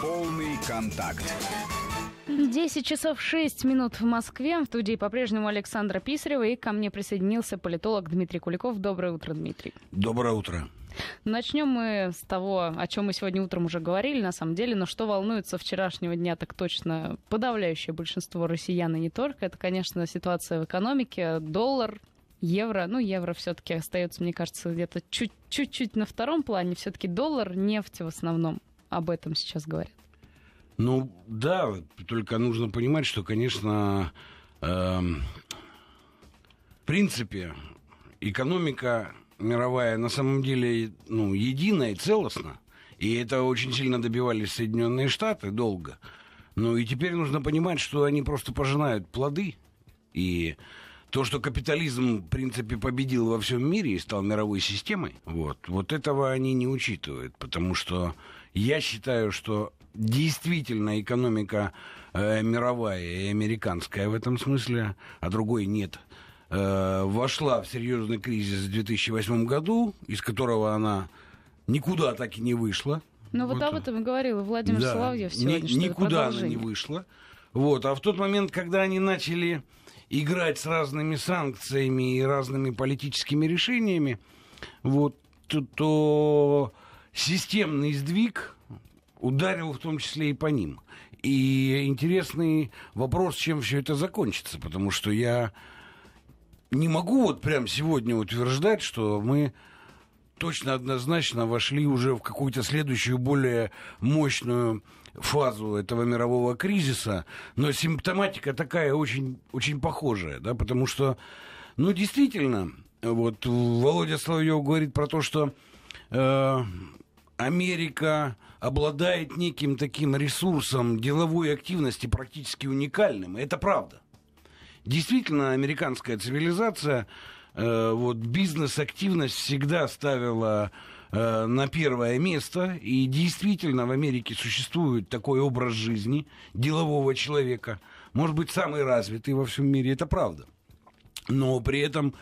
Полный контакт. 10 часов 6 минут в Москве. В студии по-прежнему Александра Писарева. И ко мне присоединился политолог Дмитрий Куликов. Доброе утро, Дмитрий. Доброе утро. Начнем мы с того, о чем мы сегодня утром уже говорили, на самом деле, но что волнуется вчерашнего дня, так точно подавляющее большинство россиян и не только, это, конечно, ситуация в экономике, доллар, евро, ну, евро все-таки остается, мне кажется, где-то чуть-чуть на втором плане, все-таки доллар, нефть в основном об этом сейчас говорят. Ну да, только нужно понимать, что, конечно, э, в принципе, экономика мировая на самом деле ну, единая и целостна. И это очень сильно добивались Соединенные Штаты долго. Ну и теперь нужно понимать, что они просто пожинают плоды. И то, что капитализм, в принципе, победил во всем мире и стал мировой системой, вот, вот этого они не учитывают, потому что я считаю, что действительно экономика э, мировая и американская в этом смысле, а другой нет, э, вошла в серьезный кризис в 2008 году, из которого она никуда так и не вышла. Ну вот, вот об этом и говорил Владимир да, Соловьев сегодня. Ни, никуда она не вышла. Вот, а в тот момент, когда они начали играть с разными санкциями и разными политическими решениями, вот, то, то системный сдвиг ударил в том числе и по ним. И интересный вопрос, чем все это закончится, потому что я не могу вот прям сегодня утверждать, что мы точно однозначно вошли уже в какую-то следующую более мощную фазу этого мирового кризиса, но симптоматика такая очень, очень похожая, да, потому что, ну, действительно, вот Володя Соловьев говорит про то, что э, Америка обладает неким таким ресурсом деловой активности практически уникальным. Это правда. Действительно, американская цивилизация, э, вот бизнес-активность всегда ставила э, на первое место. И действительно, в Америке существует такой образ жизни делового человека. Может быть, самый развитый во всем мире, это правда. Но при этом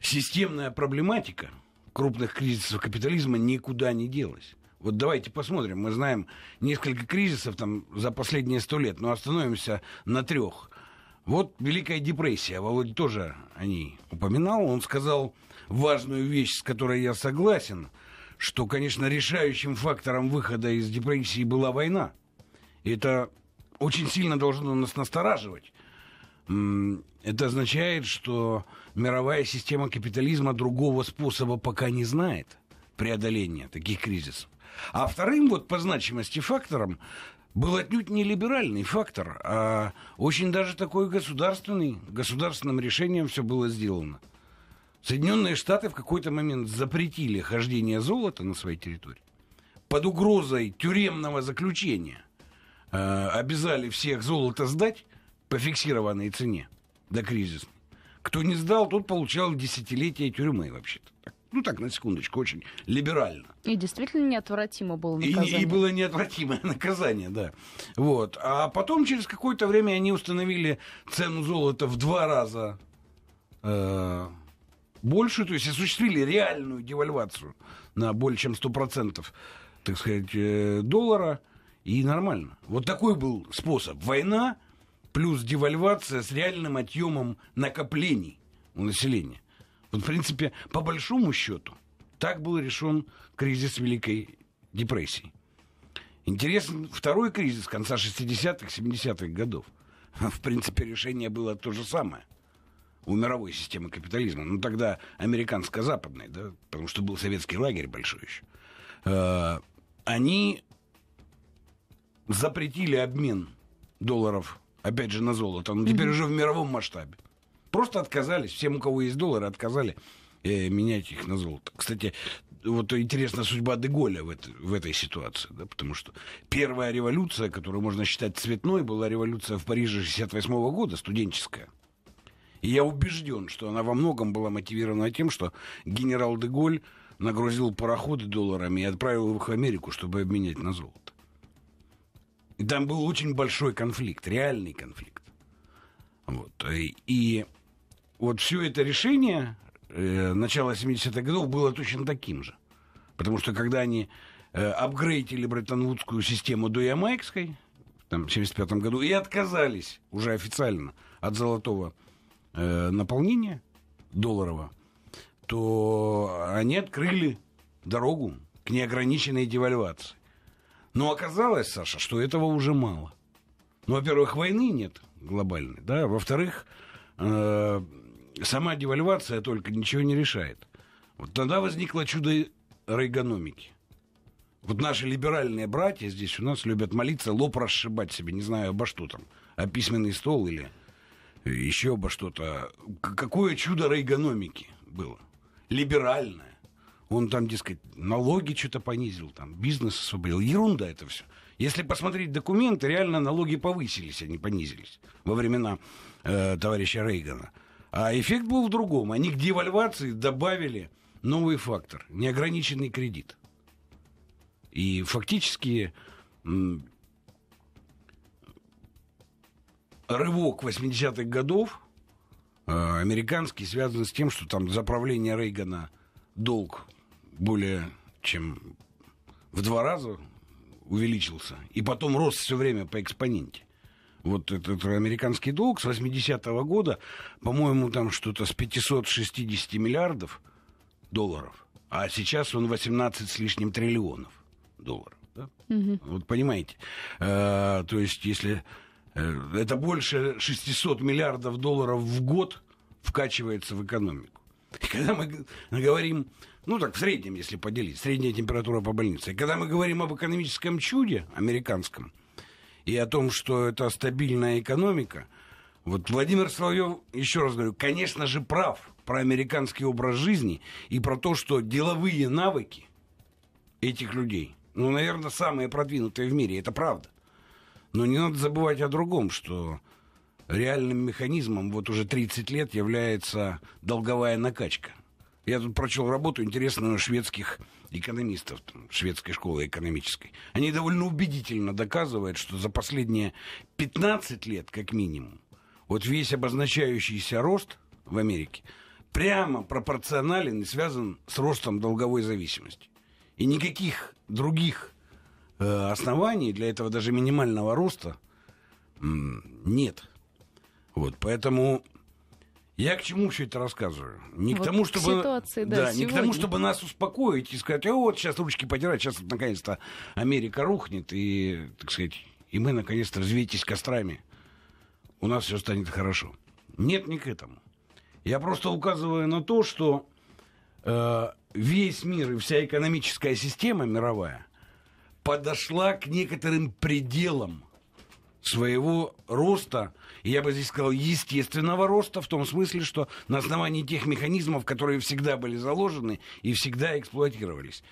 системная проблематика – крупных кризисов капитализма никуда не делась. Вот давайте посмотрим. Мы знаем несколько кризисов там за последние сто лет, но остановимся на трех. Вот Великая депрессия. Володя тоже о ней упоминал. Он сказал важную вещь, с которой я согласен, что, конечно, решающим фактором выхода из депрессии была война. И Это очень сильно должно нас настораживать это означает, что мировая система капитализма другого способа пока не знает преодоления таких кризисов. А вторым вот по значимости фактором был отнюдь не либеральный фактор, а очень даже такой государственный. Государственным решением все было сделано. Соединенные Штаты в какой-то момент запретили хождение золота на своей территории под угрозой тюремного заключения. Э, обязали всех золото сдать по фиксированной цене до кризиса. Кто не сдал, тот получал десятилетия тюрьмы вообще-то. Ну так, на секундочку, очень либерально. И действительно неотвратимо было наказание. И, и было неотвратимое наказание, да. Вот. А потом через какое-то время они установили цену золота в два раза э, больше, то есть осуществили реальную девальвацию на более чем 100%, так сказать, э, доллара. И нормально. Вот такой был способ. Война плюс девальвация с реальным отъемом накоплений у населения. Вот, в принципе, по большому счету, так был решен кризис Великой депрессии. Интересен второй кризис конца 60-х, 70-х годов. В принципе, решение было то же самое у мировой системы капитализма. Ну, тогда американско-западной, да, потому что был советский лагерь большой еще. Э, они запретили обмен долларов опять же, на золото, но ну, теперь mm-hmm. уже в мировом масштабе. Просто отказались, всем, у кого есть доллары, отказали э, менять их на золото. Кстати, вот интересна судьба Деголя в, это, в этой ситуации, да, потому что первая революция, которую можно считать цветной, была революция в Париже 68 -го года, студенческая. И я убежден, что она во многом была мотивирована тем, что генерал Деголь нагрузил пароходы долларами и отправил их в Америку, чтобы обменять на золото. И там был очень большой конфликт, реальный конфликт. Вот. И, э, и вот все это решение э, начала 70-х годов было точно таким же. Потому что когда они э, апгрейдили бреттон систему до ямайкской, там, в 75 году, и отказались уже официально от золотого э, наполнения долларового, то они открыли дорогу к неограниченной девальвации. Но оказалось, Саша, что этого уже мало. Ну, во-первых, войны нет глобальной, да. Во-вторых, э, сама девальвация только ничего не решает. Вот тогда возникло чудо рейгономики. Вот наши либеральные братья здесь у нас любят молиться, лоб расшибать себе, не знаю обо что там, о письменный стол или еще обо что-то. Какое чудо рейгономики было. Либеральное. Он там, дескать, налоги что-то понизил, там, бизнес освободил. Ерунда это все. Если посмотреть документы, реально налоги повысились, а не понизились во времена э, товарища Рейгана. А эффект был в другом. Они к девальвации добавили новый фактор – неограниченный кредит. И фактически рывок 80-х годов э, американский связан с тем, что там заправление Рейгана долг более чем в два раза увеличился, и потом рос все время по экспоненте. Вот этот американский долг с 80-го года, по-моему, там что-то с 560 миллиардов долларов, а сейчас он 18 с лишним триллионов долларов. Да? Угу. Вот понимаете, э, то есть если э, это больше 600 миллиардов долларов в год вкачивается в экономику. И когда мы говорим ну, так в среднем, если поделить, средняя температура по больнице. И когда мы говорим об экономическом чуде американском и о том, что это стабильная экономика, вот Владимир Соловьев, еще раз говорю, конечно же, прав про американский образ жизни и про то, что деловые навыки этих людей, ну, наверное, самые продвинутые в мире, это правда. Но не надо забывать о другом, что реальным механизмом вот уже 30 лет является долговая накачка – я тут прочел работу интересную шведских экономистов, там, шведской школы экономической. Они довольно убедительно доказывают, что за последние 15 лет, как минимум, вот весь обозначающийся рост в Америке прямо пропорционален и связан с ростом долговой зависимости. И никаких других э, оснований для этого даже минимального роста нет. Вот, поэтому я к чему все это рассказываю? Не вот к тому, чтобы, к ситуации, да, да, не к тому, чтобы нас успокоить и сказать, "О, «Э, вот сейчас ручки потирать, сейчас вот, наконец-то Америка рухнет, и, так сказать, и мы наконец-то развейтесь кострами. У нас все станет хорошо. Нет, не к этому. Я просто указываю на то, что э, весь мир и вся экономическая система мировая подошла к некоторым пределам своего роста, я бы здесь сказал, естественного роста, в том смысле, что на основании тех механизмов, которые всегда были заложены и всегда эксплуатировались.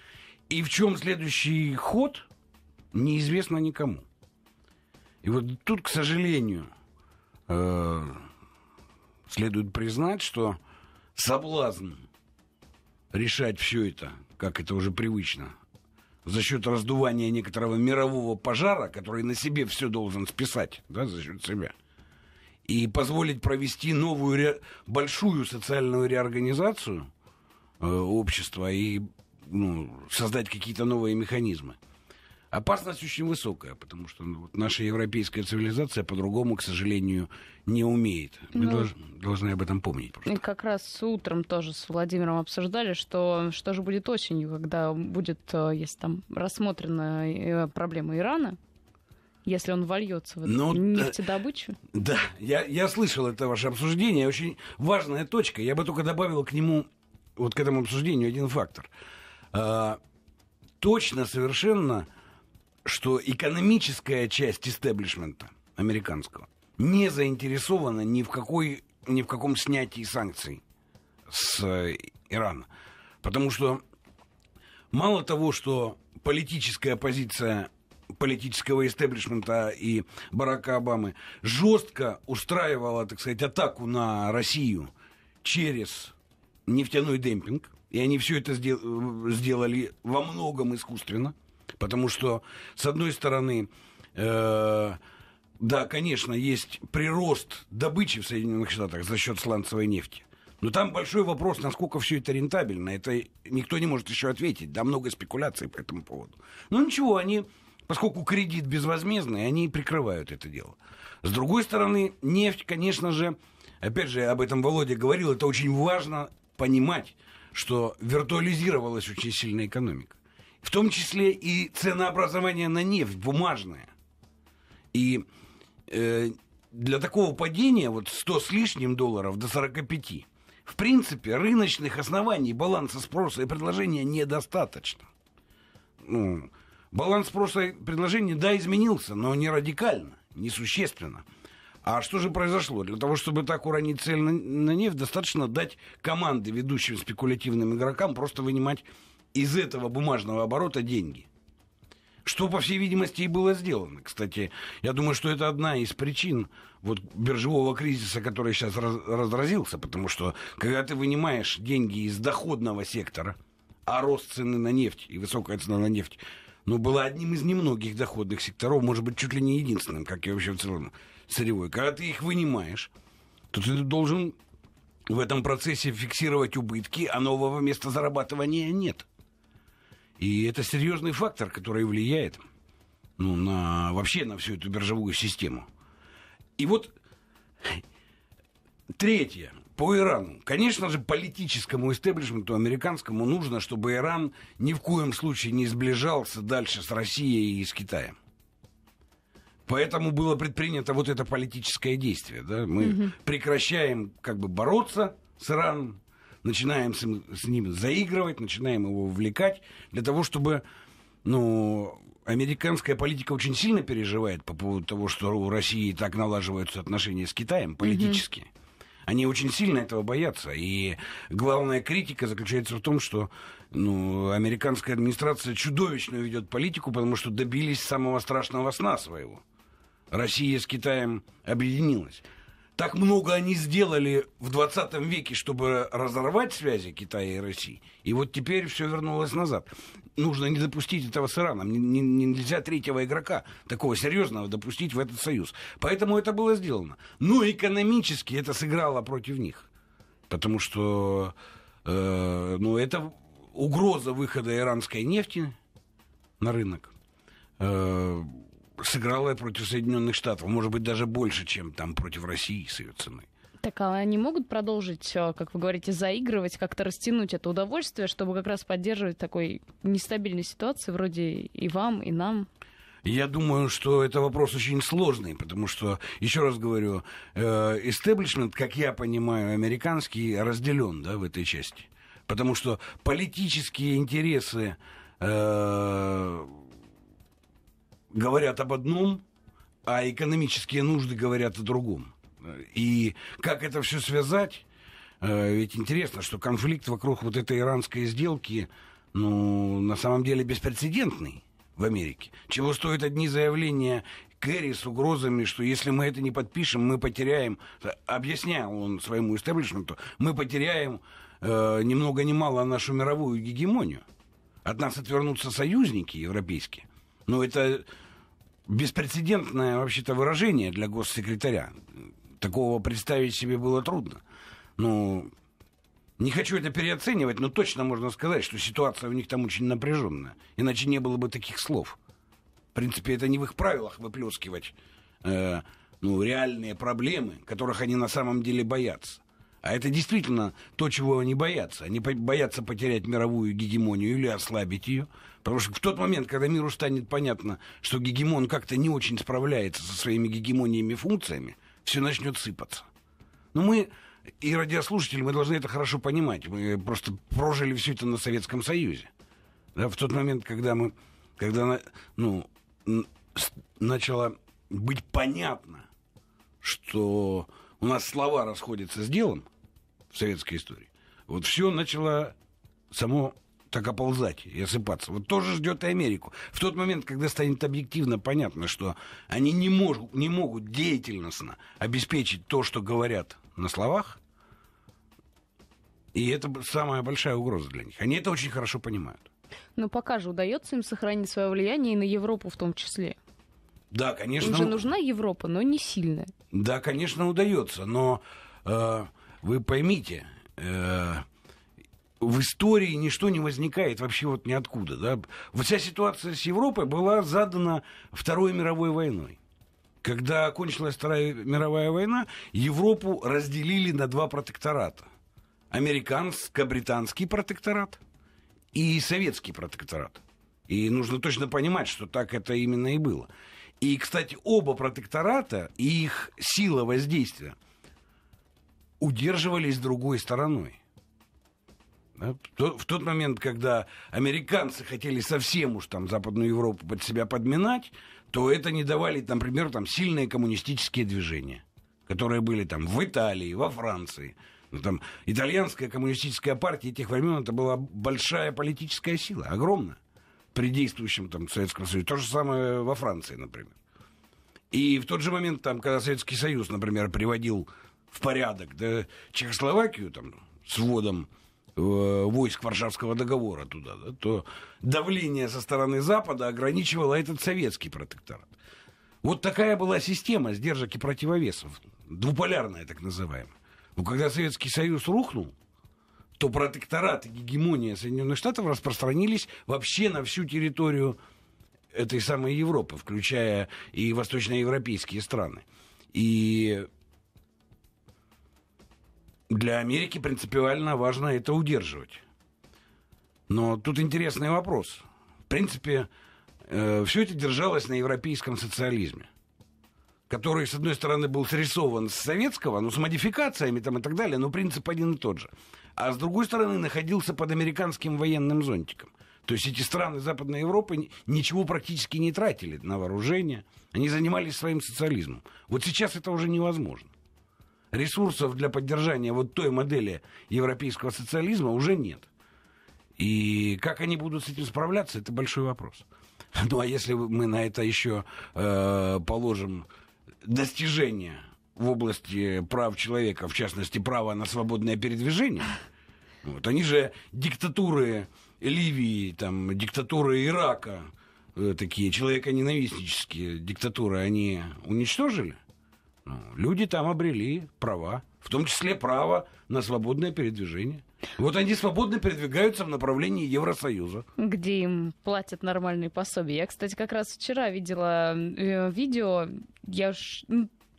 И в чем следующий ход, неизвестно никому. И вот тут, к сожалению, э, следует признать, что соблазн решать все это, как это уже привычно, за счет раздувания некоторого мирового пожара, который на себе все должен списать, да, за счет себя, и позволить провести новую ре... большую социальную реорганизацию э, общества и ну, создать какие-то новые механизмы. Опасность очень высокая, потому что ну, вот наша европейская цивилизация по-другому, к сожалению, не умеет. Мы ну, долж, должны об этом помнить. Просто. Как раз утром тоже с Владимиром обсуждали, что что же будет осенью, когда будет, э, если там рассмотрена э, проблема Ирана, если он вольется в эту ну, э, нефтедобычу. Да, я, я слышал это ваше обсуждение. Очень важная точка. Я бы только добавил к нему, вот к этому обсуждению, один фактор. А, точно совершенно что экономическая часть истеблишмента американского не заинтересована ни в, какой, ни в каком снятии санкций с э, Ирана. Потому что мало того, что политическая позиция политического истеблишмента и Барака Обамы жестко устраивала, так сказать, атаку на Россию через нефтяной демпинг, и они все это сделали во многом искусственно, Потому что, с одной стороны, э, да, конечно, есть прирост добычи в Соединенных Штатах за счет сланцевой нефти. Но там большой вопрос, насколько все это рентабельно. Это никто не может еще ответить. Да, много спекуляций по этому поводу. Но ну, ничего, они, поскольку кредит безвозмездный, они прикрывают это дело. С другой стороны, нефть, конечно же, опять же, об этом Володя говорил, это очень важно понимать, что виртуализировалась очень сильная экономика. В том числе и ценообразование на нефть бумажное. И э, для такого падения вот 100 с лишним долларов до 45 в принципе рыночных оснований баланса спроса и предложения недостаточно. Ну, баланс спроса и предложения, да, изменился, но не радикально, не существенно. А что же произошло? Для того, чтобы так уронить цель на, на нефть, достаточно дать команды ведущим спекулятивным игрокам просто вынимать из этого бумажного оборота деньги. Что, по всей видимости, и было сделано. Кстати, я думаю, что это одна из причин вот биржевого кризиса, который сейчас раз, разразился, потому что когда ты вынимаешь деньги из доходного сектора, а рост цены на нефть и высокая цена на нефть, ну, была одним из немногих доходных секторов, может быть, чуть ли не единственным, как и вообще в целом сырьевой. Когда ты их вынимаешь, то ты должен в этом процессе фиксировать убытки, а нового места зарабатывания нет. И это серьезный фактор, который влияет ну, на, вообще на всю эту биржевую систему. И вот третье по Ирану. Конечно же, политическому истеблишменту американскому нужно, чтобы Иран ни в коем случае не сближался дальше с Россией и с Китаем. Поэтому было предпринято вот это политическое действие. Да? Мы угу. прекращаем как бы бороться с Ираном, начинаем с, с ним заигрывать, начинаем его увлекать для того, чтобы, ну, американская политика очень сильно переживает по поводу того, что у России так налаживаются отношения с Китаем политически. Mm-hmm. Они очень сильно этого боятся. И главная критика заключается в том, что ну, американская администрация чудовищно ведет политику, потому что добились самого страшного сна своего. Россия с Китаем объединилась так много они сделали в 20 веке, чтобы разорвать связи Китая и России, и вот теперь все вернулось назад. Нужно не допустить этого с Ираном. нельзя третьего игрока, такого серьезного, допустить в этот союз. Поэтому это было сделано. Но экономически это сыграло против них. Потому что э, ну, это угроза выхода иранской нефти на рынок. Э, сыграла против Соединенных Штатов, может быть, даже больше, чем там против России с ее ценой. Так а они могут продолжить, э, как вы говорите, заигрывать, как-то растянуть это удовольствие, чтобы как раз поддерживать такой нестабильной ситуации вроде и вам, и нам? Я думаю, что это вопрос очень сложный, потому что, еще раз говорю, истеблишмент, э, как я понимаю, американский разделен да, в этой части. Потому что политические интересы э, говорят об одном, а экономические нужды говорят о другом. И как это все связать? Э, ведь интересно, что конфликт вокруг вот этой иранской сделки, ну, на самом деле беспрецедентный в Америке. Чего стоят одни заявления Керри с угрозами, что если мы это не подпишем, мы потеряем, объяснял он своему истеблишменту, мы потеряем э, ни много ни мало нашу мировую гегемонию. От нас отвернутся союзники европейские. Но это беспрецедентное вообще-то выражение для госсекретаря. Такого представить себе было трудно. Ну, не хочу это переоценивать, но точно можно сказать, что ситуация у них там очень напряженная. Иначе не было бы таких слов. В принципе, это не в их правилах выплескивать э, ну, реальные проблемы, которых они на самом деле боятся. А это действительно то, чего они боятся. Они боятся потерять мировую гегемонию или ослабить ее. Потому что в тот момент, когда миру станет понятно, что гегемон как-то не очень справляется со своими гегемониями функциями, все начнет сыпаться. Но мы и радиослушатели, мы должны это хорошо понимать. Мы просто прожили все это на Советском Союзе. Да, в тот момент, когда мы, когда ну, начало быть понятно, что у нас слова расходятся с делом в советской истории, вот все начало само так оползать и осыпаться. Вот тоже ждет и Америку. В тот момент, когда станет объективно понятно, что они не, мож, не могут деятельностно обеспечить то, что говорят на словах, и это самая большая угроза для них. Они это очень хорошо понимают. Но пока же удается им сохранить свое влияние и на Европу в том числе. Да, конечно. Им же нужна Европа, но не сильная. Да, конечно, удается, но э, вы поймите, э, в истории ничто не возникает вообще вот ниоткуда. Да? вся ситуация с Европой была задана Второй мировой войной. Когда кончилась Вторая мировая война, Европу разделили на два протектората. Американско-британский протекторат и советский протекторат. И нужно точно понимать, что так это именно и было. И, кстати, оба протектората и их сила воздействия удерживались другой стороной. А, в тот момент, когда американцы хотели совсем уж там Западную Европу под себя подминать, то это не давали, например, там сильные коммунистические движения, которые были там в Италии, во Франции. Ну, там, итальянская коммунистическая партия тех времен это была большая политическая сила, огромная, при действующем там Советском Союзе. То же самое во Франции, например. И в тот же момент, там, когда Советский Союз, например, приводил в порядок да, Чехословакию там, с вводом Э, войск Варшавского договора туда, да, то давление со стороны Запада ограничивало этот советский протекторат. Вот такая была система сдержек и противовесов, двуполярная так называемая. Но когда Советский Союз рухнул, то протекторат и гегемония Соединенных Штатов распространились вообще на всю территорию этой самой Европы, включая и восточноевропейские страны. И для Америки принципиально важно это удерживать. Но тут интересный вопрос. В принципе, э, все это держалось на европейском социализме который, с одной стороны, был срисован с советского, ну, с модификациями там и так далее, но принцип один и тот же. А с другой стороны, находился под американским военным зонтиком. То есть эти страны Западной Европы ничего практически не тратили на вооружение. Они занимались своим социализмом. Вот сейчас это уже невозможно ресурсов для поддержания вот той модели европейского социализма уже нет. И как они будут с этим справляться, это большой вопрос. Ну а если мы на это еще э, положим достижения в области прав человека, в частности, права на свободное передвижение, вот, они же диктатуры Ливии, там, диктатуры Ирака, э, такие человеконенавистнические диктатуры, они уничтожили? Ну, люди там обрели права, в том числе право на свободное передвижение. Вот они свободно передвигаются в направлении Евросоюза. Где им платят нормальные пособия. Я, кстати, как раз вчера видела э, видео, я ж,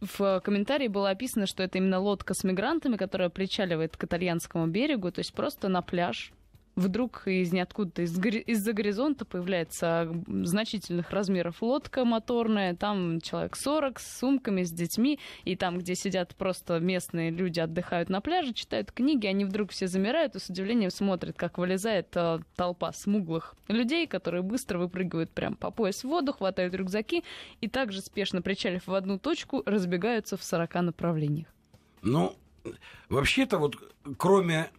в комментарии было описано, что это именно лодка с мигрантами, которая причаливает к итальянскому берегу, то есть просто на пляж вдруг из ниоткуда, из, из-за горизонта появляется значительных размеров лодка моторная, там человек 40 с сумками, с детьми, и там, где сидят просто местные люди, отдыхают на пляже, читают книги, они вдруг все замирают и с удивлением смотрят, как вылезает э, толпа смуглых людей, которые быстро выпрыгивают прям по пояс в воду, хватают рюкзаки и также спешно причалив в одну точку, разбегаются в 40 направлениях. Ну, вообще-то вот кроме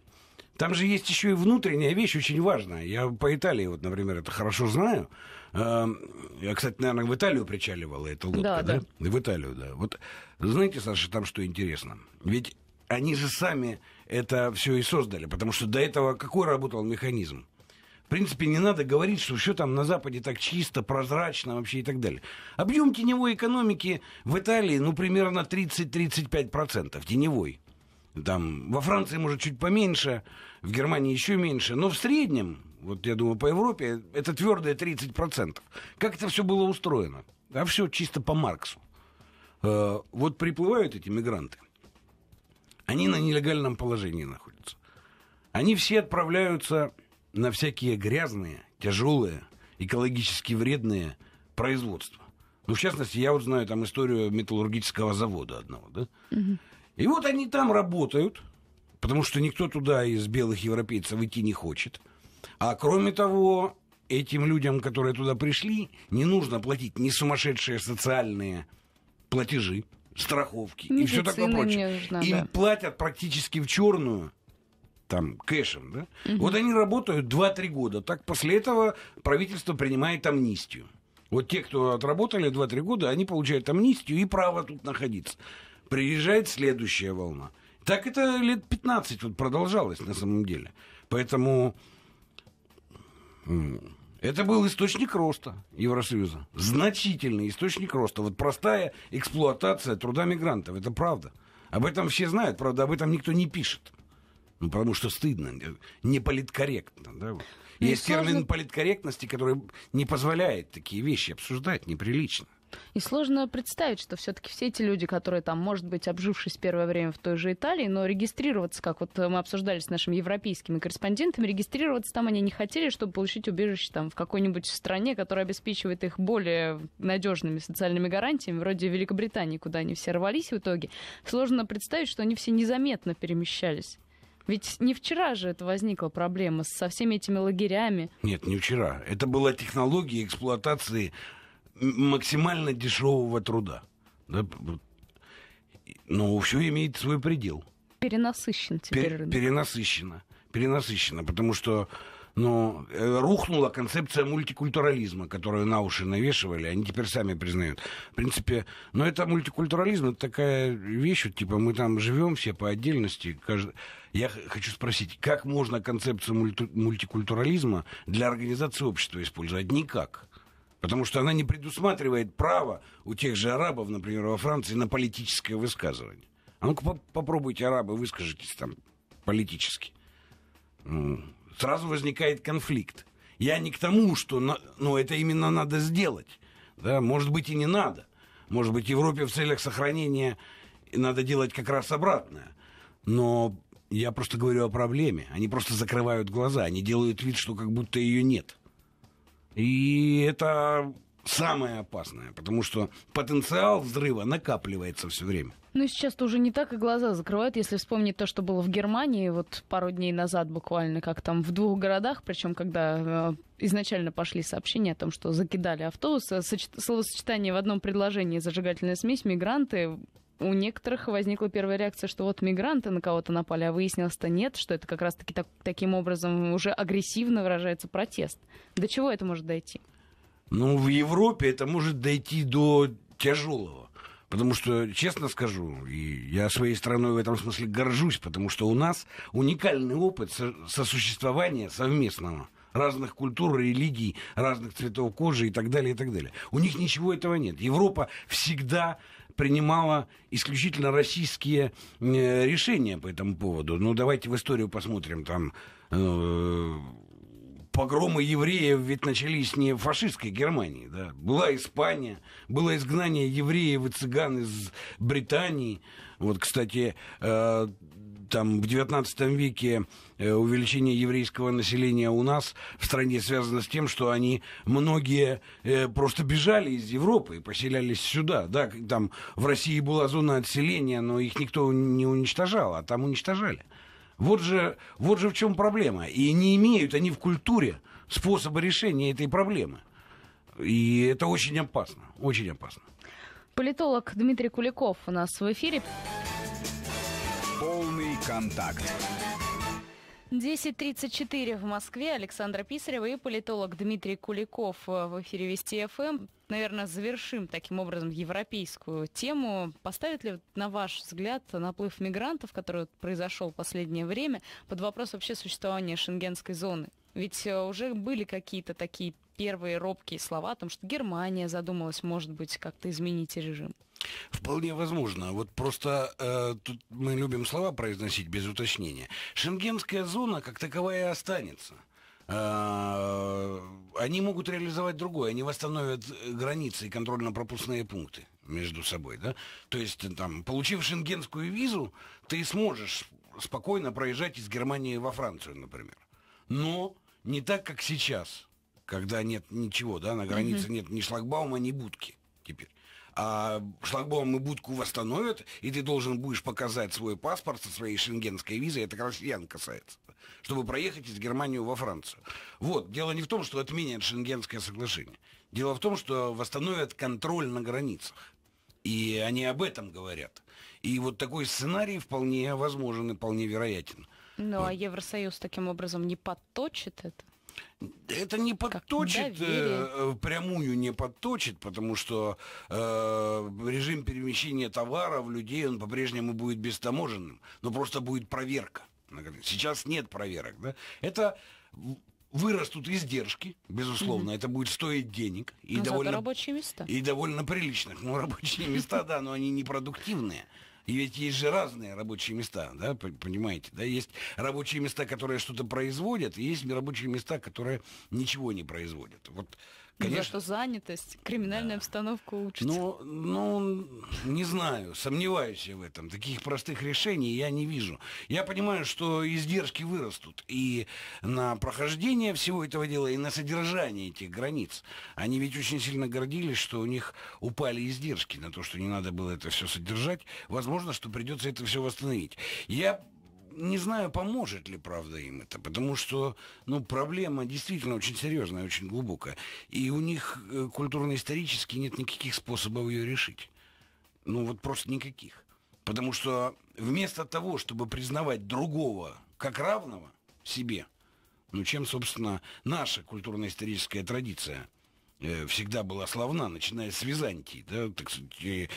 там же есть еще и внутренняя вещь очень важная. Я по Италии, вот, например, это хорошо знаю. Эм, я, кстати, наверное, в Италию причаливала эта лодка, да? да? да. В Италию, да. Вот знаете, Саша, там что интересно? Ведь они же сами это все и создали, потому что до этого какой работал механизм? В принципе, не надо говорить, что все там на Западе так чисто, прозрачно вообще и так далее. Объем теневой экономики в Италии, ну, примерно 30-35%, теневой. Там, во Франции, может, чуть поменьше, в Германии еще меньше. Но в среднем, вот я думаю, по Европе, это твердые 30%. Как это все было устроено? Да все чисто по Марксу. Э, вот приплывают эти мигранты. Они на нелегальном положении находятся. Они все отправляются на всякие грязные, тяжелые, экологически вредные производства. Ну, в частности, я вот знаю там историю металлургического завода одного, да? Угу. И вот они там работают, потому что никто туда из белых европейцев идти не хочет. А кроме того, этим людям, которые туда пришли, не нужно платить не сумасшедшие социальные платежи, страховки Медицина и все такое прочее. Нужна, Им да. платят практически в черную там кэшем, да? Угу. Вот они работают 2-3 года. Так после этого правительство принимает амнистию. Вот те, кто отработали 2-3 года, они получают амнистию и право тут находиться приезжает следующая волна. Так это лет 15 вот продолжалось на самом деле. Поэтому это был источник роста Евросоюза. Значительный источник роста. Вот простая эксплуатация труда мигрантов. Это правда. Об этом все знают, правда, об этом никто не пишет. Ну, потому что стыдно, э, не политкорректно. Да? Вот. Ну Есть термин политкорректности, который не позволяет такие вещи обсуждать неприлично. И сложно представить, что все-таки все эти люди, которые там, может быть, обжившись первое время в той же Италии, но регистрироваться, как вот э, мы обсуждали с нашими европейскими корреспондентами, регистрироваться там они не хотели, чтобы получить убежище там в какой-нибудь стране, которая обеспечивает их более надежными социальными гарантиями, вроде Великобритании, куда они все рвались в итоге. Сложно представить, что они все незаметно перемещались. Ведь не вчера же это возникла проблема со всеми этими лагерями. Нет, не вчера. Это была технология эксплуатации максимально дешевого труда. Да? Но все имеет свой предел. Перенасыщен теперь Пер, рынок. Перенасыщено. Перенасыщено, потому что но ну, э, рухнула концепция мультикультурализма, которую на уши навешивали, они теперь сами признают. В принципе, но ну, это мультикультурализм, это такая вещь, вот, типа мы там живем все по отдельности. Кажд... Я хочу спросить, как можно концепцию мульти... мультикультурализма для организации общества использовать? Никак. Потому что она не предусматривает право у тех же арабов, например, во Франции, на политическое высказывание. А ну-ка попробуйте арабы, выскажитесь там политически. Ну, сразу возникает конфликт. Я не к тому, что на, ну, это именно надо сделать. Да? Может быть, и не надо. Может быть, Европе в целях сохранения надо делать как раз обратное. Но я просто говорю о проблеме. Они просто закрывают глаза, они делают вид, что как будто ее нет. И это самое опасное, потому что потенциал взрыва накапливается все время. Ну, сейчас-то уже не так и глаза закрывают, если вспомнить то, что было в Германии вот пару дней назад буквально, как там в двух городах, причем когда э, изначально пошли сообщения о том, что закидали автобус, соч- словосочетание в одном предложении «зажигательная смесь», «мигранты», у некоторых возникла первая реакция, что вот мигранты на кого-то напали, а выяснилось-то нет, что это как раз-таки так, таким образом уже агрессивно выражается протест. До чего это может дойти? Ну, в Европе это может дойти до тяжелого. Потому что, честно скажу, и я своей страной в этом смысле горжусь, потому что у нас уникальный опыт со- сосуществования совместного разных культур, религий, разных цветов кожи и так далее, и так далее. У них ничего этого нет. Европа всегда принимала исключительно российские э, решения по этому поводу. Ну, давайте в историю посмотрим. Там э, погромы евреев ведь начались не в фашистской Германии, да. Была Испания, было изгнание евреев и цыган из Британии. Вот, кстати, э, там, в XIX веке э, увеличение еврейского населения у нас в стране связано с тем, что они многие э, просто бежали из Европы и поселялись сюда. Да, там в России была зона отселения, но их никто не уничтожал, а там уничтожали. Вот же, вот же в чем проблема. И не имеют они в культуре способа решения этой проблемы. И это очень опасно, очень опасно. Политолог Дмитрий Куликов у нас в эфире. Контакт. 10.34 в Москве. Александра Писарева и политолог Дмитрий Куликов э, в эфире Вести ФМ. Эм». Наверное, завершим таким образом европейскую тему. Поставит ли, на ваш взгляд, наплыв мигрантов, который произошел в последнее время, под вопрос вообще существования шенгенской зоны? Ведь э, уже были какие-то такие первые робкие слова о том, что Германия задумалась, может быть, как-то изменить режим? Вполне возможно. Вот просто э, тут мы любим слова произносить без уточнения. Шенгенская зона как таковая останется э, они могут реализовать другое, они восстановят э, границы и контрольно-пропускные пункты между собой, да? То есть, э, там, получив шенгенскую визу, ты сможешь спокойно проезжать из Германии во Францию, например. Но не так, как сейчас когда нет ничего, да, на границе mm-hmm. нет ни шлагбаума, ни будки теперь. А шлагбаум и будку восстановят, и ты должен будешь показать свой паспорт со своей шенгенской визой, это россиян касается, чтобы проехать из Германии во Францию. Вот, дело не в том, что отменят шенгенское соглашение. Дело в том, что восстановят контроль на границах. И они об этом говорят. И вот такой сценарий вполне возможен и вполне вероятен. Ну а вот. а Евросоюз таким образом не подточит это? Это не подточит, э, э, прямую не подточит, потому что э, режим перемещения товаров, людей, он по-прежнему будет бестаможенным, но просто будет проверка. Сейчас нет проверок, да? Это вырастут издержки, безусловно, mm это будет стоить денег и но ну довольно рабочие места и довольно приличных, но ну, рабочие места, да, но они непродуктивные. И ведь есть же разные рабочие места, да, понимаете, да, есть рабочие места, которые что-то производят, и есть рабочие места, которые ничего не производят. Вот ну, Конечно. Или что занятость, криминальная да. обстановка улучшится? Ну, ну, не знаю, сомневаюсь я в этом. Таких простых решений я не вижу. Я понимаю, что издержки вырастут и на прохождение всего этого дела, и на содержание этих границ. Они ведь очень сильно гордились, что у них упали издержки на то, что не надо было это все содержать. Возможно, что придется это все восстановить. Я не знаю, поможет ли, правда, им это, потому что, ну, проблема действительно очень серьезная, очень глубокая, и у них э, культурно-исторически нет никаких способов ее решить. Ну, вот просто никаких. Потому что вместо того, чтобы признавать другого как равного себе, ну, чем, собственно, наша культурно-историческая традиция э, всегда была славна, начиная с Византии, да, так сказать, э,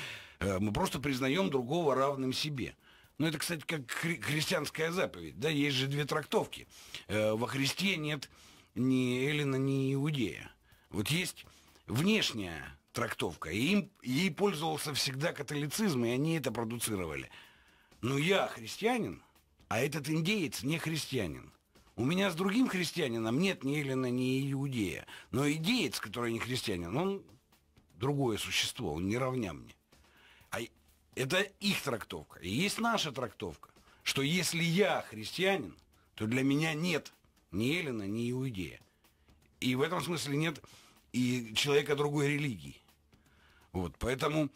мы просто признаем другого равным себе – ну, это, кстати, как хри христианская заповедь, да, есть же две трактовки. Э, во Христе нет ни Эллина, ни Иудея. Вот есть внешняя трактовка, и им, ей пользовался всегда католицизм, и они это продуцировали. Но я христианин, а этот индеец не христианин. У меня с другим христианином нет ни Эллина, ни Иудея. Но идеец, который не христианин, он другое существо, он не равня мне. Это их трактовка. И есть наша трактовка, что если я христианин, то для меня нет ни Елена, ни Иудея. И в этом смысле нет и человека другой религии. Вот, поэтому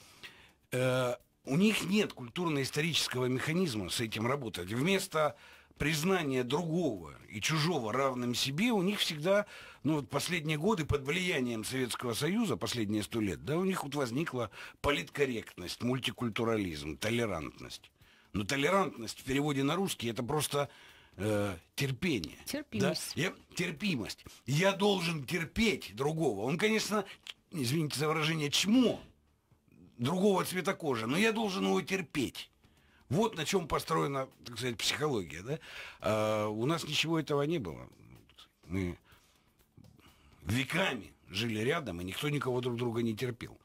э, у них нет культурно-исторического механизма с этим работать. Вместо признание другого и чужого равным себе у них всегда, ну вот последние годы под влиянием Советского Союза, последние сто лет, да, у них вот возникла политкорректность, мультикультурализм, толерантность. Но толерантность в переводе на русский это просто э, терпение. Терпимость. Да? Я, терпимость. Я должен терпеть другого. Он, конечно, извините за выражение, чмо другого цвета кожи, но я должен его терпеть. Вот на чем построена, так сказать, психология, да? А у нас ничего этого не было. Мы веками жили рядом, и никто никого друг друга не терпел.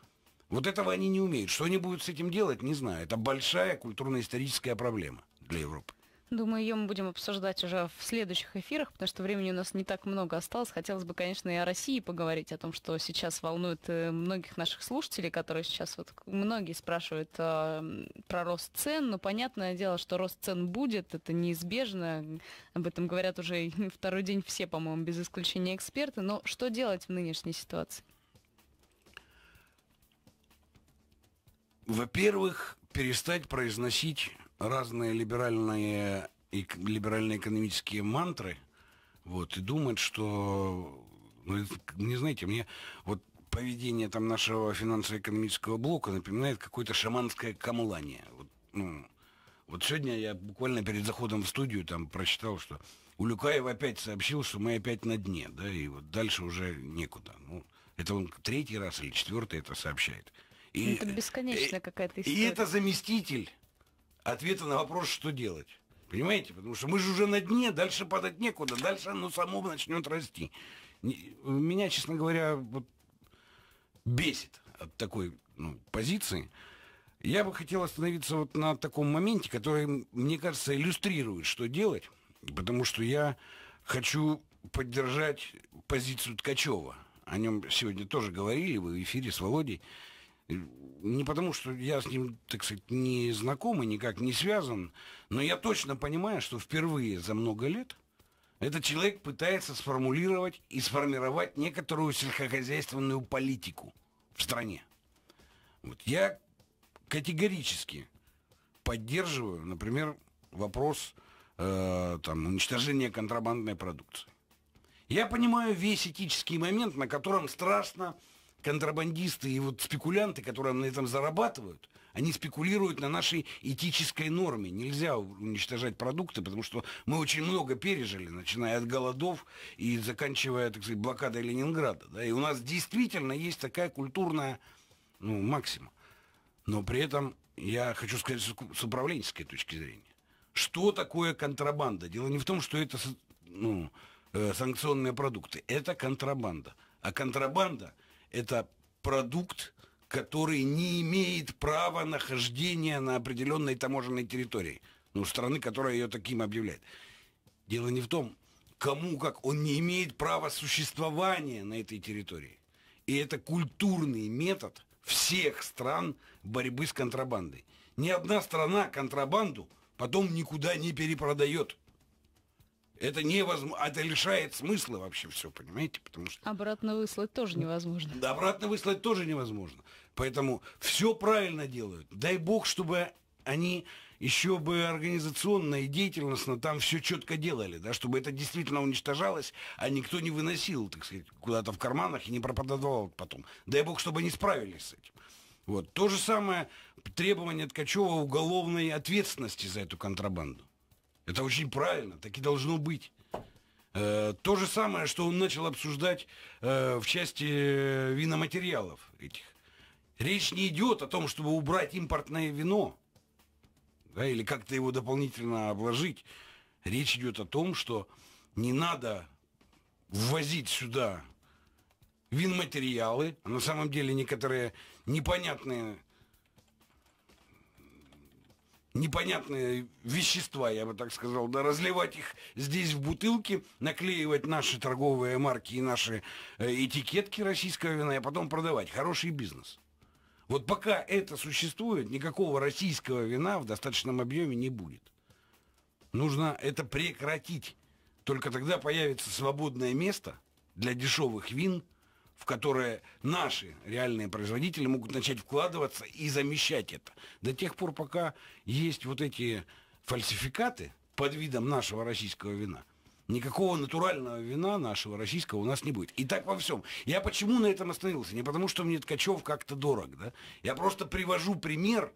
Вот этого они не умеют. Что они будут с этим делать, не знаю. Это большая культурно-историческая проблема для Европы. Думаю, ее мы будем обсуждать уже в следующих эфирах, потому что времени у нас не так много осталось. Хотелось бы, конечно, и о России поговорить, о том, что сейчас волнует э, многих наших слушателей, которые сейчас вот многие спрашивают э, про рост цен. Но ну, понятное дело, что рост цен будет, это неизбежно. Об этом говорят уже второй день все, по-моему, без исключения эксперты. Но что делать в нынешней ситуации? Во-первых, перестать произносить разные либеральные и либеральные экономические мантры, вот, и думают, что, ну, не знаете, мне вот поведение там нашего финансово-экономического блока напоминает какое-то шаманское камлание. Вот, ну, вот сегодня я буквально перед заходом в студию там прочитал, что Улюкаев опять сообщил, что мы опять на дне, да, и вот дальше уже некуда. Ну, это он третий раз или четвертый это сообщает. И, ну, это бесконечная э, какая-то история. И это заместитель ответа на вопрос, что делать. Понимаете? Потому что мы же уже на дне, дальше падать некуда, дальше оно само начнет расти. Меня, честно говоря, вот бесит от такой ну, позиции. Я бы хотел остановиться вот на таком моменте, который, мне кажется, иллюстрирует, что делать, потому что я хочу поддержать позицию Ткачева. О нем сегодня тоже говорили, вы в эфире с Володей не потому, что я с ним, так сказать, не знаком и никак не связан, но я точно понимаю, что впервые за много лет этот человек пытается сформулировать и сформировать некоторую сельскохозяйственную политику в стране. Вот я категорически поддерживаю, например, вопрос э, там, уничтожения контрабандной продукции. Я понимаю весь этический момент, на котором страшно контрабандисты и вот спекулянты, которые на этом зарабатывают, они спекулируют на нашей этической норме. Нельзя уничтожать продукты, потому что мы очень много пережили, начиная от голодов и заканчивая, так сказать, блокадой Ленинграда. Да? И у нас действительно есть такая культурная ну, максима. Но при этом я хочу сказать с управленческой точки зрения. Что такое контрабанда? Дело не в том, что это ну, э, санкционные продукты. Это контрабанда. А контрабанда – это продукт, который не имеет права нахождения на определенной таможенной территории, ну, страны, которая ее таким объявляет. Дело не в том, кому как, он не имеет права существования на этой территории. И это культурный метод всех стран борьбы с контрабандой. Ни одна страна контрабанду потом никуда не перепродает. Это невозможно, это лишает смысла вообще все, понимаете? Потому что... Обратно выслать тоже невозможно. Да, обратно выслать тоже невозможно. Поэтому все правильно делают. Дай бог, чтобы они еще бы организационно и деятельностно там все четко делали, да, чтобы это действительно уничтожалось, а никто не выносил, так сказать, куда-то в карманах и не пропадал потом. Дай бог, чтобы они справились с этим. Вот. То же самое требование Ткачева уголовной ответственности за эту контрабанду. Это очень правильно, так и должно быть. Э, то же самое, что он начал обсуждать э, в части э, виноматериалов этих. Речь не идет о том, чтобы убрать импортное вино, да, или как-то его дополнительно обложить. Речь идет о том, что не надо ввозить сюда винматериалы, а на самом деле некоторые непонятные непонятные вещества, я бы так сказал, да, разливать их здесь в бутылки, наклеивать наши торговые марки и наши э, этикетки российского вина, а потом продавать. Хороший бизнес. Вот пока это существует, никакого российского вина в достаточном объеме не будет. Нужно это прекратить. Только тогда появится свободное место для дешевых вин – в которые наши реальные производители могут начать вкладываться и замещать это. До тех пор, пока есть вот эти фальсификаты под видом нашего российского вина, никакого натурального вина нашего российского у нас не будет. И так во всем. Я почему на этом остановился? Не потому, что мне Ткачев как-то дорог, да? Я просто привожу пример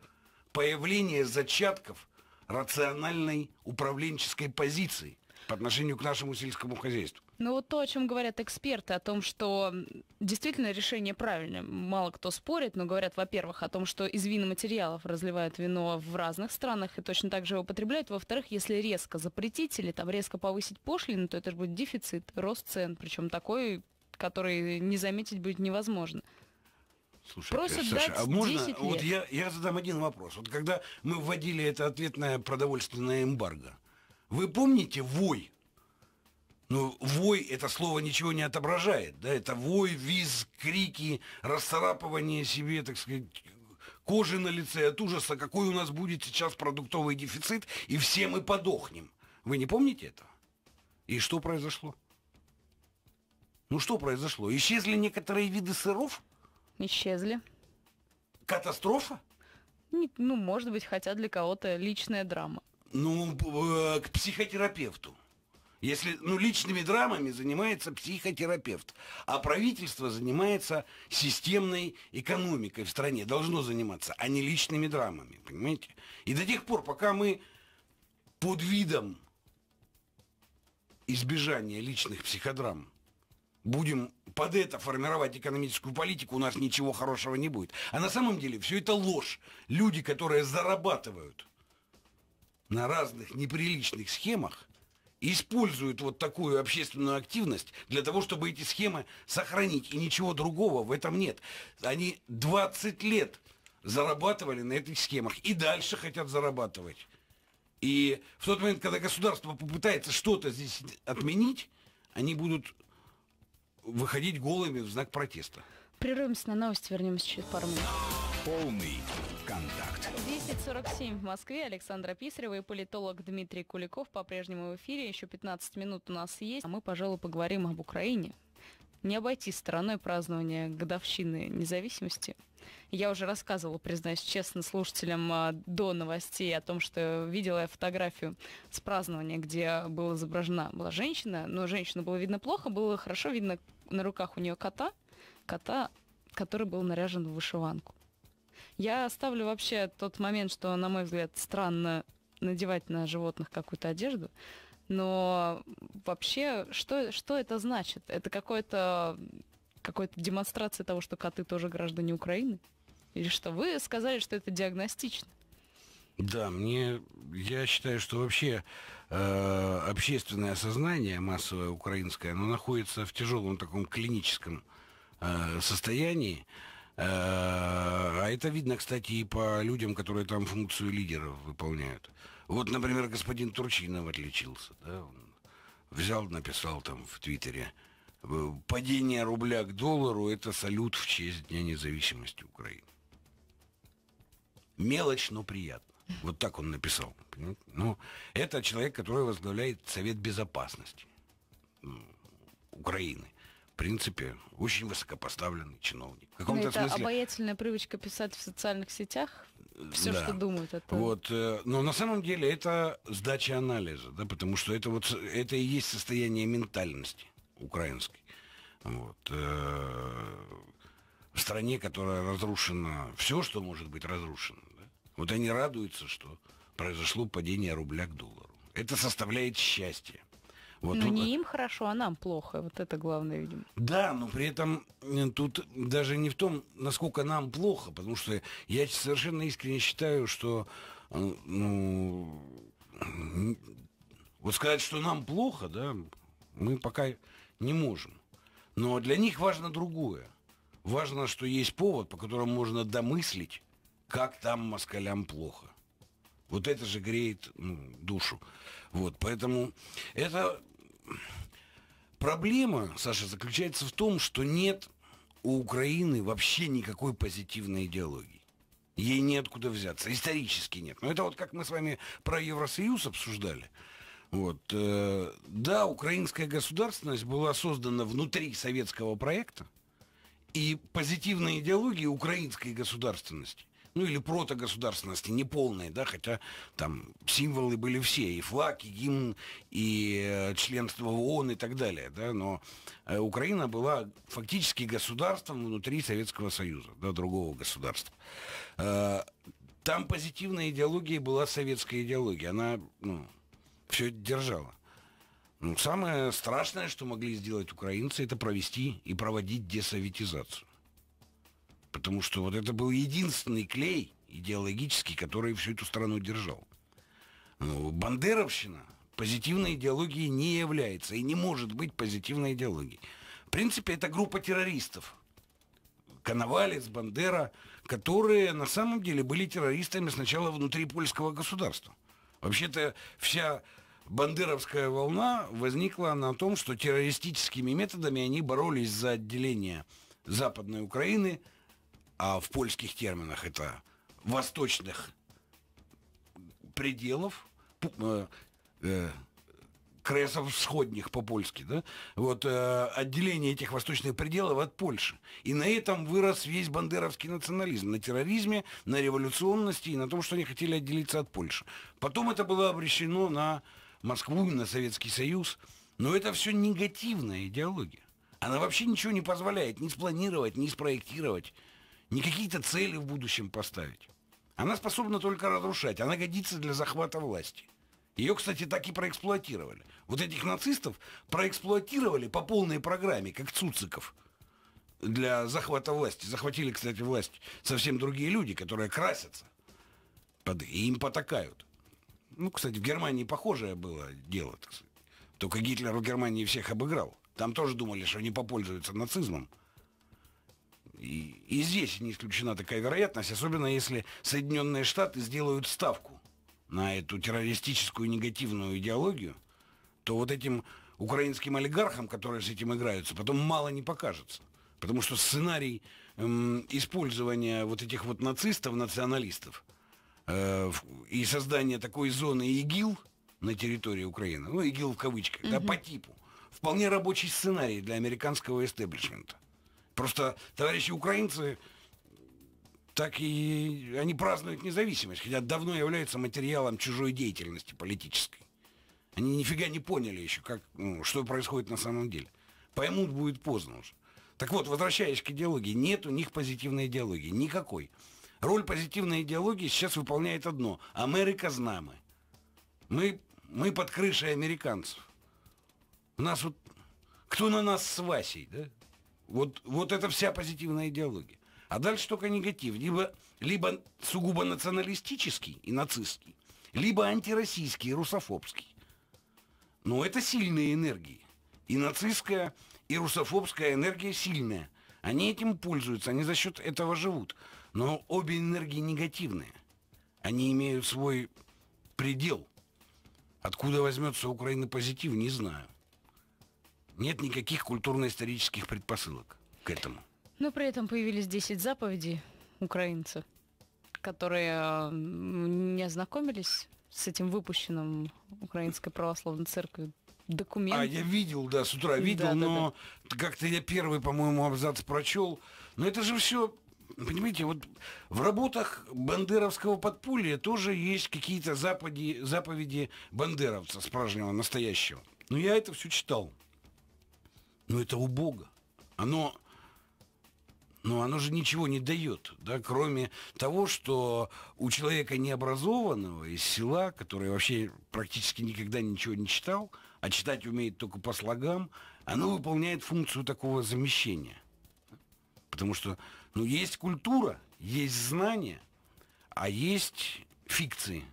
появления зачатков рациональной управленческой позиции по отношению к нашему сельскому хозяйству. Ну вот то, о чем говорят эксперты, о том, что действительно решение правильное. Мало кто спорит, но говорят, во-первых, о том, что из виноматериалов разливают вино в разных странах и точно так же его потребляют. Во-вторых, если резко запретить или там резко повысить пошлины, то это же будет дефицит, рост цен, причем такой, который не заметить будет невозможно. Слушай, Просят э, Саша, дать а можно, 10 лет. Вот я, я задам один вопрос. Вот когда мы вводили это ответное продовольственное эмбарго, вы помните вой? Ну, вой это слово ничего не отображает, да, это вой, виз, крики, расцарапывание себе, так сказать, кожи на лице от ужаса, какой у нас будет сейчас продуктовый дефицит, и все мы подохнем. Вы не помните этого? И что произошло? Ну что произошло? Исчезли некоторые виды сыров? Исчезли. Катастрофа? Ну, может быть, хотя для кого-то личная драма. Ну, э, к психотерапевту. Если, ну, личными драмами занимается психотерапевт, а правительство занимается системной экономикой в стране, должно заниматься, а не личными драмами, понимаете? И до тех пор, пока мы под видом избежания личных психодрам будем под это формировать экономическую политику, у нас ничего хорошего не будет. А на самом деле все это ложь. Люди, которые зарабатывают – на разных неприличных схемах используют вот такую общественную активность для того, чтобы эти схемы сохранить. И ничего другого в этом нет. Они 20 лет зарабатывали на этих схемах и дальше хотят зарабатывать. И в тот момент, когда государство попытается что-то здесь отменить, они будут выходить голыми в знак протеста. Прервемся на новости, вернемся через пару минут. Полный контакт. 10.47 в Москве. Александра Писарева и политолог Дмитрий Куликов по-прежнему в эфире. Еще 15 минут у нас есть. А мы, пожалуй, поговорим об Украине. Не обойти стороной празднования годовщины независимости. Я уже рассказывала, признаюсь честно, слушателям а, до новостей о том, что видела я фотографию с празднования, где была изображена была женщина, но женщину было видно плохо, было хорошо видно на руках у нее кота, кота, который был наряжен в вышиванку. Я оставлю вообще тот момент, что, на мой взгляд, странно надевать на животных какую-то одежду. Но вообще, что, что это значит? Это какое-то какой-то демонстрация того, что коты тоже граждане Украины? Или что? Вы сказали, что это диагностично. Да, мне я считаю, что вообще э, общественное сознание массовое украинское, оно находится в тяжелом таком клиническом э, состоянии. Э, а это видно, кстати, и по людям, которые там функцию лидеров выполняют. Вот, например, господин Турчинов отличился. Да? Он взял, написал там в Твиттере, э, падение рубля к доллару – это салют в честь Дня независимости Украины. Мелочь, но приятно. Вот так он написал. Понимаете? Ну, это человек, который возглавляет Совет Безопасности Украины принципе, очень высокопоставленный чиновник. В каком-то это смысле... обаятельная привычка писать в социальных сетях все, да. что думают. Это... Вот, э, но на самом деле это сдача анализа, да, потому что это вот это и есть состояние ментальности украинской. Вот. Э, в стране, которая разрушена, все, что может быть разрушено. Да? Вот они радуются, что произошло падение рубля к доллару. Это составляет счастье. Вот ну, не э, им хорошо, а нам плохо. Вот это главное, видимо. Да, но при этом э, тут даже не в том, насколько нам плохо, потому что я совершенно искренне считаю, что э, ну, вот сказать, что нам плохо, да, мы пока не можем. Но для них важно другое. Важно, что есть повод, по которому можно домыслить, как там москалям плохо. Вот это же греет ну, душу. Вот, поэтому это проблема, Саша, заключается в том, что нет у Украины вообще никакой позитивной идеологии. Ей неоткуда взяться. Исторически нет. Но ну, это вот как мы с вами про Евросоюз обсуждали. Вот. Э, да, украинская государственность была создана внутри советского проекта, и позитивной идеологии украинской государственности ну или протогосударственности, не неполные, да, хотя там символы были все, и флаг, и гимн, и э, членство в ООН и так далее, да, но э, Украина была фактически государством внутри Советского Союза, да, другого государства. Э, там позитивная идеология была советская идеология, она, ну, все это держала. Ну, самое страшное, что могли сделать украинцы, это провести и проводить десоветизацию. Потому что вот это был единственный клей идеологический, который всю эту страну держал. Ну, бандеровщина позитивной идеологией не является и не может быть позитивной идеологией. В принципе, это группа террористов. Коновалец, Бандера, которые на самом деле были террористами сначала внутри польского государства. Вообще-то вся бандеровская волна возникла на том, что террористическими методами они боролись за отделение Западной Украины а в польских терминах это восточных пределов, э, э, кресов всходних по-польски, да, вот э, отделение этих восточных пределов от Польши. И на этом вырос весь бандеровский национализм, на терроризме, на революционности и на том, что они хотели отделиться от Польши. Потом это было обречено на Москву на Советский Союз, но это все негативная идеология. Она вообще ничего не позволяет ни спланировать, ни спроектировать не какие-то цели в будущем поставить. Она способна только разрушать, она годится для захвата власти. Ее, кстати, так и проэксплуатировали. Вот этих нацистов проэксплуатировали по полной программе, как Цуциков для захвата власти. Захватили, кстати, власть совсем другие люди, которые красятся под, и им потакают. Ну, кстати, в Германии похожее было дело. -то. Только Гитлер в Германии всех обыграл. Там тоже думали, что они попользуются нацизмом. И, и здесь не исключена такая вероятность, особенно если Соединенные Штаты сделают ставку на эту террористическую негативную идеологию, то вот этим украинским олигархам, которые с этим играются, потом мало не покажется. Потому что сценарий эм, использования вот этих вот нацистов, националистов э, и создания такой зоны ИГИЛ на территории Украины, ну, ИГИЛ в кавычках, mm да, по типу, вполне рабочий сценарий для американского эстеблишмента. Просто, товарищи украинцы, так и они празднуют независимость, хотя давно являются материалом чужой деятельности политической. Они нифига не поняли еще, как, ну, что происходит на самом деле. Поймут будет поздно уже. Так вот, возвращаясь к идеологии, нет у них позитивной идеологии. Никакой. Роль позитивной идеологии сейчас выполняет одно. Америка знамы. Мы, мы под крышей американцев. У нас вот... Кто на нас с Васей, да? Вот, вот это вся позитивная идеология. А дальше только негатив. Либо, либо сугубо националистический и нацистский, либо антироссийский и русофобский. Но это сильные энергии. И нацистская, и русофобская энергия сильная. Они этим пользуются, они за счет этого живут. Но обе энергии негативные. Они имеют свой предел. Откуда возьмется Украина позитив, не знаю. Нет никаких культурно-исторических предпосылок к этому. Но при этом появились 10 заповедей украинцев, которые э, не ознакомились с этим выпущенным Украинской Православной Церковью документом. А, я видел, да, с утра видел, да, но да, да. как-то я первый, по-моему, абзац прочел. Но это же все, понимаете, вот в работах бандеровского подполья тоже есть какие-то заповеди, заповеди бандеровца, спражнего, настоящего. Но я это все читал. Но ну, это убого. Оно, ну, оно же ничего не дает, да, кроме того, что у человека необразованного из села, который вообще практически никогда ничего не читал, а читать умеет только по слогам, оно выполняет функцию такого замещения. Потому что, ну, есть культура, есть знания, а есть фикции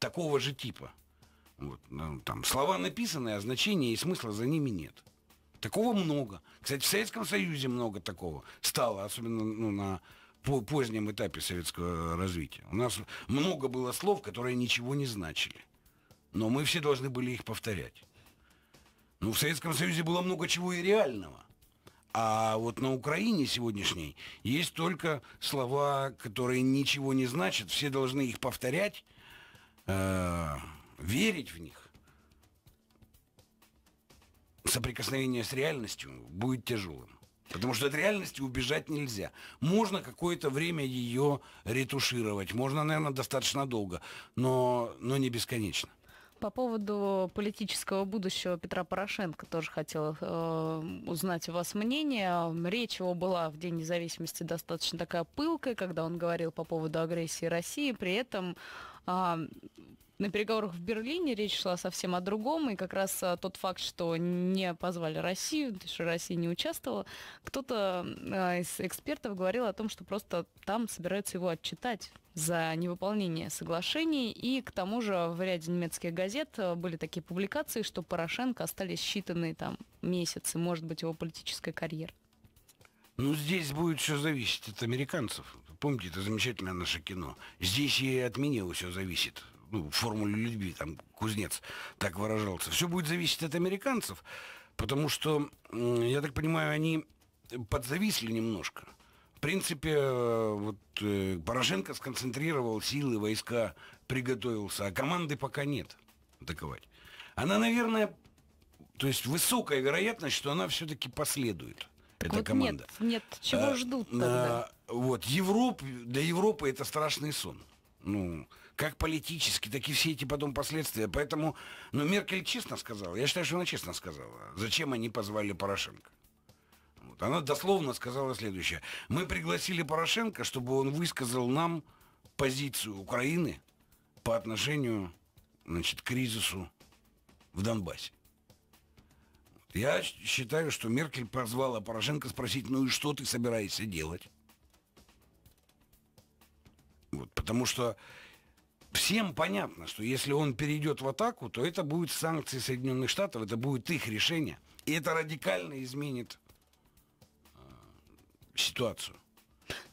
такого же типа. Вот, ну, там слова написаны, а значения и смысла за ними нет. Такого много. Кстати, в Советском Союзе много такого стало, особенно ну, на по позднем этапе советского развития. У нас много было слов, которые ничего не значили. Но мы все должны были их повторять. Ну, в Советском Союзе было много чего и реального. А вот на Украине сегодняшней есть только слова, которые ничего не значат. Все должны их повторять, э, верить в них соприкосновение с реальностью будет тяжелым. Потому что от реальности убежать нельзя. Можно какое-то время ее ретушировать. Можно, наверное, достаточно долго, но, но не бесконечно. По поводу политического будущего Петра Порошенко тоже хотел э, узнать у вас мнение. Речь его была в День независимости достаточно такая пылкая, когда он говорил по поводу агрессии России. При этом э, на переговорах в Берлине речь шла совсем о другом, и как раз а, тот факт, что не позвали Россию, то есть Россия не участвовала, кто-то а, из экспертов говорил о том, что просто там собираются его отчитать за невыполнение соглашений. И к тому же в ряде немецких газет а, были такие публикации, что Порошенко остались считанные там месяцы, может быть, его политическая карьера. Ну, здесь будет все зависеть от американцев. Помните, это замечательное наше кино. Здесь и от меня все зависит ну, формуле любви, там Кузнец так выражался. Все будет зависеть от американцев, потому что, я так понимаю, они подзависли немножко. В принципе, э, вот э, Порошенко сконцентрировал силы, войска приготовился, а команды пока нет атаковать. Она, наверное, то есть высокая вероятность, что она все-таки последует. Так эта вот команда. Нет, нет, чего а, ждут а, тогда? А, вот Европ, для Европы это страшный сон. Ну, как политически, так и все эти потом последствия. Поэтому, ну, Меркель честно сказала. Я считаю, что она честно сказала. Зачем они позвали Порошенко? Вот. Она дословно сказала следующее. Мы пригласили Порошенко, чтобы он высказал нам позицию Украины по отношению значит, к кризису в Донбассе. Я считаю, что Меркель позвала Порошенко спросить, ну и что ты собираешься делать? Вот, потому что всем понятно, что если он перейдет в атаку, то это будут санкции Соединенных Штатов, это будет их решение. И это радикально изменит э, ситуацию.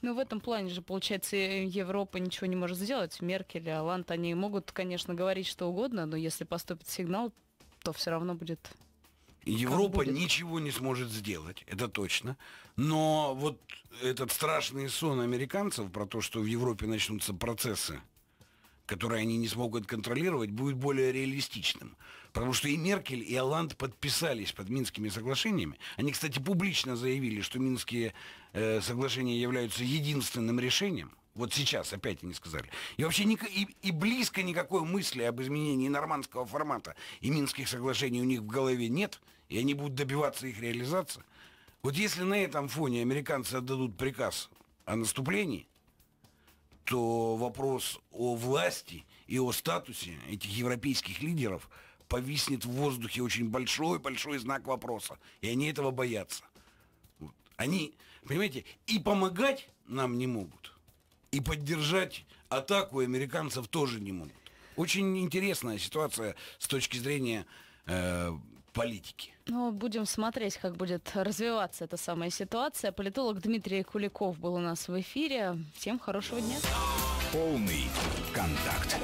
Ну, в этом плане же, получается, э, Европа ничего не может сделать. Меркель, Алант, они могут, конечно, говорить что угодно, но если поступит сигнал, то все равно будет... Европа будет. ничего не сможет сделать, это точно. Но вот этот страшный сон американцев про то, что в Европе начнутся процессы которые они не смогут контролировать, будет более реалистичным. Потому что и Меркель, и Оланд подписались под Минскими соглашениями. Они, кстати, публично заявили, что Минские э, соглашения являются единственным решением. Вот сейчас опять они сказали. И вообще ни, и, и близко никакой мысли об изменении нормандского формата и Минских соглашений у них в голове нет, и они будут добиваться их реализации. Вот если на этом фоне американцы отдадут приказ о наступлении, то э, вопрос о власти и о статусе этих европейских лидеров повиснет в воздухе очень большой-большой знак вопроса. И они этого боятся. Вот. Они, понимаете, и помогать нам не могут, и поддержать атаку американцев тоже не могут. Очень интересная ситуация с точки зрения э, политики? Ну, будем смотреть, как будет развиваться эта самая ситуация. Политолог Дмитрий Куликов был у нас в эфире. Всем хорошего дня. Полный контакт.